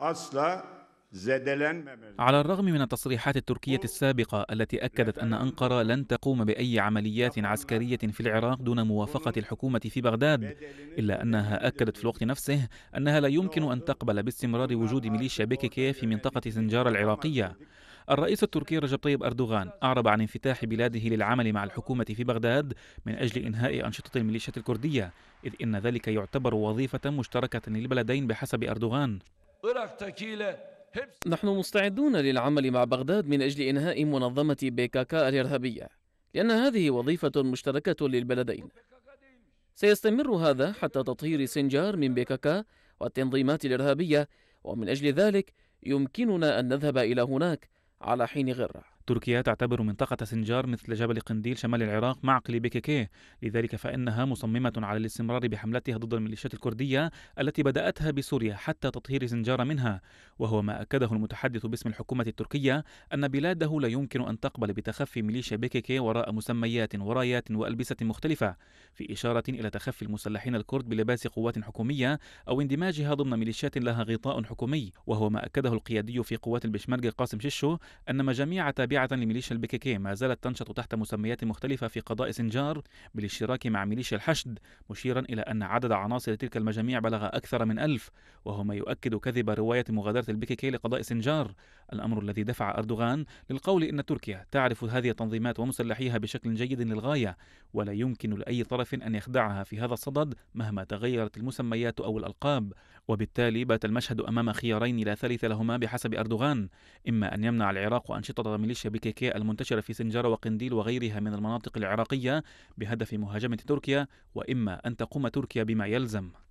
أصلا على الرغم من التصريحات التركية السابقة التي أكدت أن أنقرة لن تقوم بأي عمليات عسكرية في العراق دون موافقة الحكومة في بغداد إلا أنها أكدت في الوقت نفسه أنها لا يمكن أن تقبل باستمرار وجود ميليشيا بيكيكي في منطقة سنجار العراقية الرئيس التركي رجب طيب أردوغان أعرب عن انفتاح بلاده للعمل مع الحكومة في بغداد من أجل إنهاء أنشطة الميليشيات الكردية إذ إن ذلك يعتبر وظيفة مشتركة للبلدين بحسب أردوغان نحن مستعدون للعمل مع بغداد من أجل إنهاء منظمة بيكاكا الإرهابية لأن هذه وظيفة مشتركة للبلدين سيستمر هذا حتى تطهير سنجار من بيكاكا والتنظيمات الإرهابية ومن أجل ذلك يمكننا أن نذهب إلى هناك على حين غره تركيا تعتبر منطقة سنجار مثل جبل قنديل شمال العراق معقل قليبكيكي لذلك فإنها مصممة على الاستمرار بحملتها ضد الميليشيات الكردية التي بدأتها بسوريا حتى تطهير سنجار منها وهو ما أكده المتحدث باسم الحكومة التركية أن بلاده لا يمكن أن تقبل بتخفي ميليشيا بكيكي وراء مسميات ورايات وألبسة مختلفة في إشارة إلى تخفي المسلحين الكرد بلباس قوات حكومية أو اندماجها ضمن ميليشيات لها غطاء حكومي وهو ما أكده القيادي في قوات البشمرج قاسم ششو أن مجاميع تابعة تابعة لميليشيا البيكيكي ما زالت تنشط تحت مسميات مختلفة في قضاء سنجار بالاشتراك مع ميليشيا الحشد مشيرا إلى أن عدد عناصر تلك المجاميع بلغ أكثر من ألف وهو ما يؤكد كذب رواية مغادرة البيكيكي لقضاء سنجار الأمر الذي دفع أردوغان للقول إن تركيا تعرف هذه التنظيمات ومسلحيها بشكل جيد للغاية ولا يمكن لأي طرف أن يخدعها في هذا الصدد مهما تغيرت المسميات أو الألقاب وبالتالي بات المشهد أمام خيارين لا ثالث لهما بحسب أردوغان إما أن يمنع العراق أنشطة ميليشيا شبكيكيا المنتشرة في سنجارة وقنديل وغيرها من المناطق العراقية بهدف مهاجمة تركيا وإما أن تقوم تركيا بما يلزم